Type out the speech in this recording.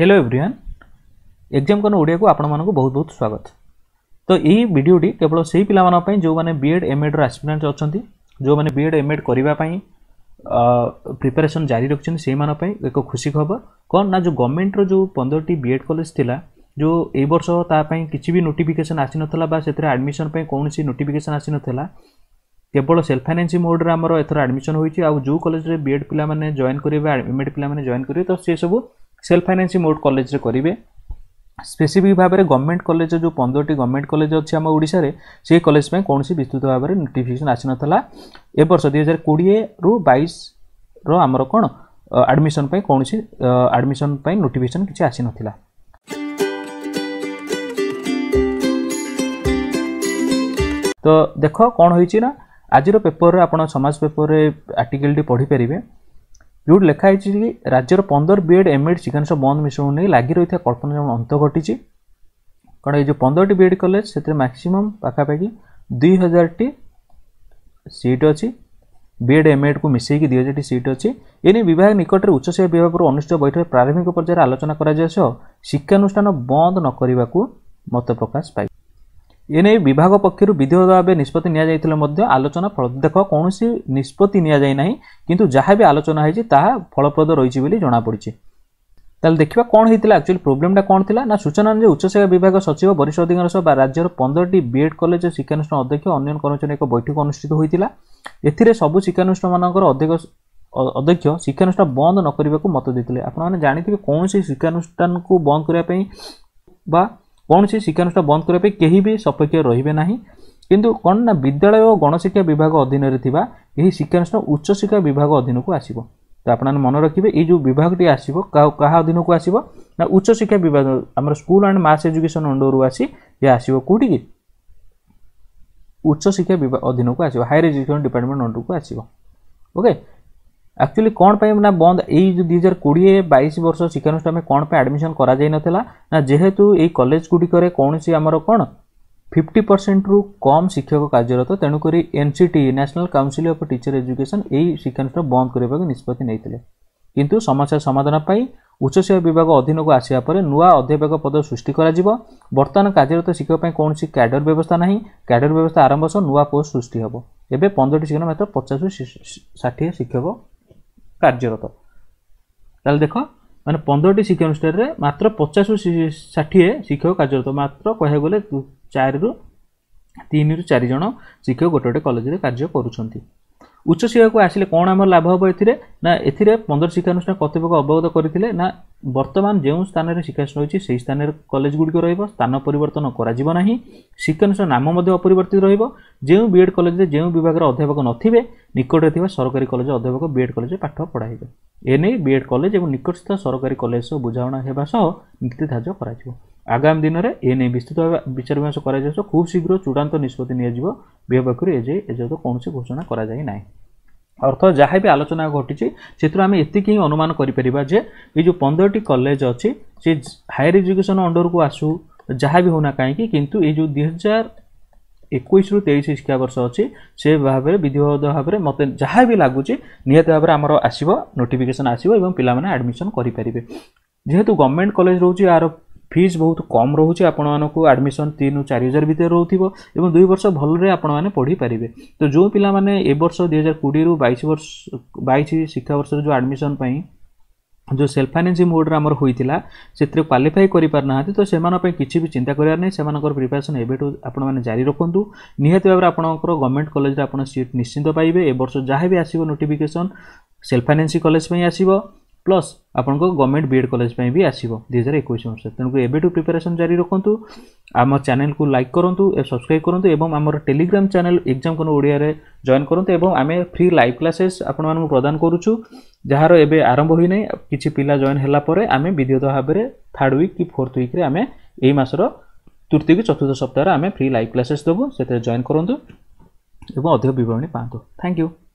hello everyone exam कन ओडिया को आपण बहुत बहुत स्वागत तो यही भिडटी केवल से पाई जो मैंने बीएड एड्र आस्पिरांट अच्छा जो मैंने बीएड एमएड करने प्रिपेरेसन जारी रखिंट से एक खुशी खबर कौन ना जो गवर्नमेंटर जो पंद्रह टी बीएड कलेज थी जो ये वर्ष तापाई किसी भी नोटिफिकेसन आसी नाला से आडमिशन कौन सी नोटिफिकेसन आसी नाला केवल सेल्फ फाइनान्सिंग मोड्रे आम एथर आडमिशन हो जो कलेज बीएड पे जॉइन करेंगे एमएड पे जॉइन करेंगे तो सी सब সেলফ ফাইନାন্সিং মোড কলেজরে করবে স্পেসিফিক ভাবে গভর্নমেন্ট কলেজ যে পনেরোটি গভর্নমেন্ট কলেজ অছি আমার ওড়শার সেই কলেজ পাই কৌশি বিস্তৃত ভাবে নোটিফিকেসন আসি নথিলা এবর্ষ দুই হাজার কোড়িয়ে রু বাইশ ର ଆମର କ'ଣ ଆଡ଼ମିସନ୍ ପାଇଁ କୌଣସି ଆଡ଼ମିସନ୍ ପାଇଁ ନୋଟିଫିକେସନ୍ କିଛି ଆସିନଥିଲା ତ ଦେଖ କ'ଣ ହୋଇଛି ନା ଆଜିର ପେପରରେ ଆପଣ ସମାଜ ପେପରରେ ଆର୍ଟିକଲ୍ଟି ପଢ଼ିପାରିବେ ଯେଉଁଠି ଲେଖା ହେଇଛି କି ରାଜ୍ୟର ପନ୍ଦର ବି ବିଏଡ଼୍ ଏମ୍ଏଡ଼୍ ଶିକ୍ଷାଂଶ ବନ୍ଦ ମିଶ୍ରଣକୁ ନେଇ ଲାଗି ରହିଥିବା କଳ୍ପନା ଜମା ଅନ୍ତ ଘଟିଛି କାରଣ ଏଇ ଯେଉଁ ପନ୍ଦରଟି ବି ଏଡ଼୍ କଲେଜ ସେଥିରେ ମ୍ୟାକ୍ସିମମ୍ ପାଖାପାଖି ଦୁଇ ହଜାରଟି ସିଟ୍ ଅଛି ବି ଏଡ଼୍ ଏମ୍ଏଡ଼୍କୁ ମିଶାଇକି ଦୁଇ ହଜାରଟି ସିଟ୍ ଅଛି ଏ ବିଭାଗ ନିକଟରେ ଉଚ୍ଚଶିକ୍ଷା ବିଭାଗରୁ ଅନୁଷ୍ଠିତ ବୈଠକ ପ୍ରାରମ୍ଭିକ ପର୍ଯ୍ୟାୟରେ ଆଲୋଚନା କରାଯିବା ସହ ଶିକ୍ଷାନୁଷ୍ଠାନ ବନ୍ଦ ନ କରିବାକୁ ମତ ପ୍ରକାଶ ପାଇଛି এনে বিভাগ পক্ষর বিধিবদ্ধ ভাবে নিষ্পতি নিয়া যাইতলে মধ্য আলোচনা ফল দেখ কৌশি নিষ্পতি নিয়া যাই না কিন্তু যা বি আলোচনা হয়েছে তাহা ফলপ্রদ রয়েছে বলে জনা পড়ছে তাহলে দেখা কোণ হয়েছিল আকচুয়ালি প্রোবলেমটা কোণ লা না সূচনা অনুযায়ী উচ্চশিক্ষা বিভাগ সচিব বরিষ্ঠ সহ বা রাজ্যের পনেরোটি বিএড কলেজ ও শিক্ষানুষ্ঠান অধ্যক্ষ অন্যান্য কর্মচারী এক বৈঠক অনুষ্ঠিত হয়েছিল এতে সবু শিক্ষানুষ্ঠান মানকর অধ্যক্ষ অধ্যক্ষ শিক্ষানুষ্ঠান বন্ধ নকরিবাকু মত দিয়ে আপনার জাঁথিবে কৌশি শিক্ষানুষ্ঠানকে বন্ধ করা বা କୌଣସି ଶିକ୍ଷାନୁଷ୍ଠାନ ବନ୍ଦ କରିବା ପାଇଁ କେହି ବି ସପକ୍ଷ ରହିବେ ନାହିଁ କିନ୍ତୁ କ'ଣ ନା ବିଦ୍ୟାଳୟ ଓ ଗଣଶିକ୍ଷା ବିଭାଗ ଅଧୀନରେ ଥିବା ଏହି ଶିକ୍ଷାନୁଷ୍ଠାନ ଉଚ୍ଚଶିକ୍ଷା ବିଭାଗ ଅଧୀନକୁ ଆସିବ ତ ଆପଣମାନେ ମନେ ରଖିବେ ଏଇ ଯେଉଁ ବିଭାଗଟି ଆସିବ କାହା ଅଧୀନକୁ ଆସିବ ନା ଉଚ୍ଚଶିକ୍ଷା ବିଭାଗ ଆମର ସ୍କୁଲ ଆଣ୍ଡ ମାସ୍ ଏଜୁକେସନ୍ ଅଣ୍ଡରରୁ ଆସି ଏହା ଆସିବ କେଉଁଠିକି ଉଚ୍ଚଶିକ୍ଷା ବିଭାଗ ଅଧୀନକୁ ଆସିବ ହାୟର ଏଜୁକେସନ୍ ଡିପାର୍ଟମେଣ୍ଟ ଅଣ୍ଡରକୁ ଆସିବ ଓକେ ଆକ୍ଚୁଆଲି କ'ଣ ପାଇଁ ନା ବନ୍ଦ ଏଇ ଦୁଇ ହଜାର କୋଡ଼ିଏ ବାଇଶ ବର୍ଷ ଶିକ୍ଷାନୁଷ୍ଠାନ କ'ଣ ପାଇଁ ଆଡ଼ମିସନ୍ କରାଯାଇନଥିଲା ନା ଯେହେତୁ ଏଇ କଲେଜ ଗୁଡ଼ିକରେ କୌଣସି ଆମର କ'ଣ ଫିଫ୍ଟି ପରସେଣ୍ଟରୁ କମ୍ ଶିକ୍ଷକ କାର୍ଯ୍ୟରତ ତେଣୁକରି N C T national council of teacher education ଏଇ ଶିକ୍ଷାନୁଷ୍ଠାନ ବନ୍ଦ କରିବାକୁ ନିଷ୍ପତ୍ତି ନେଇଥିଲେ କିନ୍ତୁ ସମସ୍ୟା ସମାଧାନ ପାଇଁ ଉଚ୍ଚଶିକ୍ଷା ବିଭାଗ ଅଧୀନକୁ ଆସିବା ପରେ ନୂଆ ଅଧ୍ୟାପକ ପଦ ସୃଷ୍ଟି କରାଯିବ ବର୍ତ୍ତମାନ କାର୍ଯ୍ୟରତ ଶିକ୍ଷକ ପାଇଁ କୌଣସି କ୍ୟାଡର ବ୍ୟବସ୍ଥା ନାହିଁ କ୍ୟାଡର ବ୍ୟବସ୍ଥା ଆରମ୍ଭ ସହ ନୂଆ ପୋଷ୍ଟ ସୃଷ୍ଟି ହେବ ଏବେ ପନ୍ଦରଟି ଶିକ୍ଷକ ମାତ୍ର ପଚାଶରୁ ଷାଠିଏ ଶିକ୍ଷକ କାର୍ଯ୍ୟରତ ତାହେଲେ ଦେଖ ମାନେ ପନ୍ଦରଟି ଶିକ୍ଷାନୁଷ୍ଠାନରେ ମାତ୍ର ପଚାଶରୁ ଷାଠିଏ ଶିକ୍ଷକ କାର୍ଯ୍ୟରତ ମାତ୍ର କହିବାକୁ ଗଲେ ଚାରିରୁ ତିନିରୁ ଚାରି ଜଣ ଶିକ୍ଷକ ଗୋଟେ ଗୋଟେ କଲେଜରେ କାର୍ଯ୍ୟ କରୁଛନ୍ତି ଉଚ୍ଚ ଶିକ୍ଷାକୁ ଆସିଲେ କ'ଣ ଆମର ଲାଭ ହେବ ଏଥିରେ ନା ଏଥିରେ ପନ୍ଦର ଶିକ୍ଷାନୁଷ୍ଠାନ କର୍ତ୍ତୃପକ୍ଷ ଅବଗତ କରିଥିଲେ ନା ବର୍ତ୍ତମାନ ଯେଉଁ ସ୍ଥାନରେ ଶିକ୍ଷାନୁଷ୍ଠାନ ରହିଛି ସେହି ସ୍ଥାନରେ କଲେଜ ଗୁଡ଼ିକ ରହିବ ସ୍ଥାନ ପରିବର୍ତ୍ତନ କରାଯିବ ନାହିଁ ଶିକ୍ଷାନୁଷ୍ଠାନ ନାମ ମଧ୍ୟ ଅପରିବର୍ତ୍ତିତ ରହିବ ଯେଉଁ ବିଏଡ଼୍ କଲେଜରେ ଯେଉଁ ବିଭାଗର ଅଧ୍ୟାପକ ନଥିବେ ନିକଟରେ ଥିବା ସରକାରୀ କଲେଜ ଅଧ୍ୟାପକ ବିଏଡ଼୍ କଲେଜରେ ପାଠ ପଢ଼ାଇବେ ଏନେଇ ବିଏଡ଼୍ କଲେଜ ଏବଂ ନିକଟସ୍ଥ ସରକାରୀ କଲେଜ ସହ ବୁଝାମଣା ହେବା ସହ ନୀତି ଧାର୍ଯ୍ୟ କରାଯିବ আগামী এ ଆଗାମୀ ଦିନରେ ଏ ନେଇ ବିସ୍ତୃତ ବିଚାର ବିମର୍ଶ କରାଯିବ ଖୁବ୍ ଶୀଘ୍ର ଚୂଡ଼ାନ୍ତ ନିଷ୍ପତ୍ତି ନିଆଯିବ ବିଭାଗ ପାଖରୁ ଏଯାଇ ଏଯାବତ ঘোষণা করা କରାଯାଇ না অর্থ যা বি আলোচনা ঘটিছে সেথর আমি এত অনুমান করে পার যে এই যে পনেরোটি কলেজ অছি সে হায়ার এজুকেশন অন্ডরক আসু যা বি হোনা কী কিন্তু এই যে দুই হাজার একুশ রু তেইশ শিক্ষাবর্ষ অছি সে ভাবে বিধিবদ্ধ ভাবে মতো যা বি লাগুছে নিহতি ভাবে আমার আসব নোটিফিকেসন আসব এবং পিলা মানে আডমিশন করে পারে যেহেতু গভর্নমেন্ট কলেজ রয়েছে আর फिज बहुत कम रोचे आपण আডমিশন आडमिशन तीन चार हजार भितर এবং দুই বর্ষ ভালরে আপনার পড়িপারে তো যে পিলা মানে এ বর্ষ দুই হাজার কোড়ি রু বাইশ বর্ষ বাইশ শিক্ষাবর্ষের যে जो सेल्फ फाइनान्सिंग मोड्रे आमर होता से क्वाफाए करना तो से किसी भी चिंता करार प्रिपेरेसन एवं आपने जारी रखु निहती भाव में आप गवर्नमेंट कलेज सीट निश्चिंत पाइबे ए वर्ष जहाँ भी आसो नोटिफिकेसन सेल्फ फाइनान्सिंग कलेज आसो ପ୍ଲସ୍ ଆପଣଙ୍କ ଗଭର୍ଣ୍ଣମେଣ୍ଟ ବିଏଡ଼୍ କଲେଜ ପାଇଁ ବି ଆସିବ ଦୁଇ ହଜାର ଏକୋଇଶ ମସିହା ତେଣୁକରି ଏବେଠୁ ପ୍ରିପାରେସନ୍ ଜାରି ରଖନ୍ତୁ ଆମ ଚ୍ୟାନେଲକୁ ଲାଇକ୍ କରନ୍ତୁ ସବସ୍କ୍ରାଇବ୍ କରନ୍ତୁ ଏବଂ ଆମର ଟେଲିଗ୍ରାମ ଚ୍ୟାନେଲ ଏକ୍ଜାମ୍ କନ ଓଡ଼ିଆରେ ଜଏନ୍ କରନ୍ତୁ ଏବଂ ଆମେ ଫ୍ରି ଲାଇଭ୍ କ୍ଲାସେସ୍ ଆପଣମାନଙ୍କୁ ପ୍ରଦାନ କରୁଛୁ ଯାହାର ଏବେ ଆରମ୍ଭ ହୋଇନାହିଁ କିଛି ପିଲା ଜଏନ୍ ହେଲା ପରେ ଆମେ ବିଧିଗତ ଭାବରେ ଥାର୍ଡ଼ ୱିକ୍ କି ଫୋର୍ଥ ୱିକ୍ରେ ଆମେ ଏହି ମାସର ତୃତୀୟ କି ଚତୁର୍ଥ ସପ୍ତାହରେ ଆମେ ଫ୍ରି ଲାଇଭ୍ କ୍ଲାସେସ୍ ଦେବୁ ସେଥିରେ ଜଏନ୍ କରନ୍ତୁ ଏବଂ ଅଧିକ ବିବରଣୀ ପାଆନ୍ତୁ ଥ୍ୟାଙ୍କ ୟୁ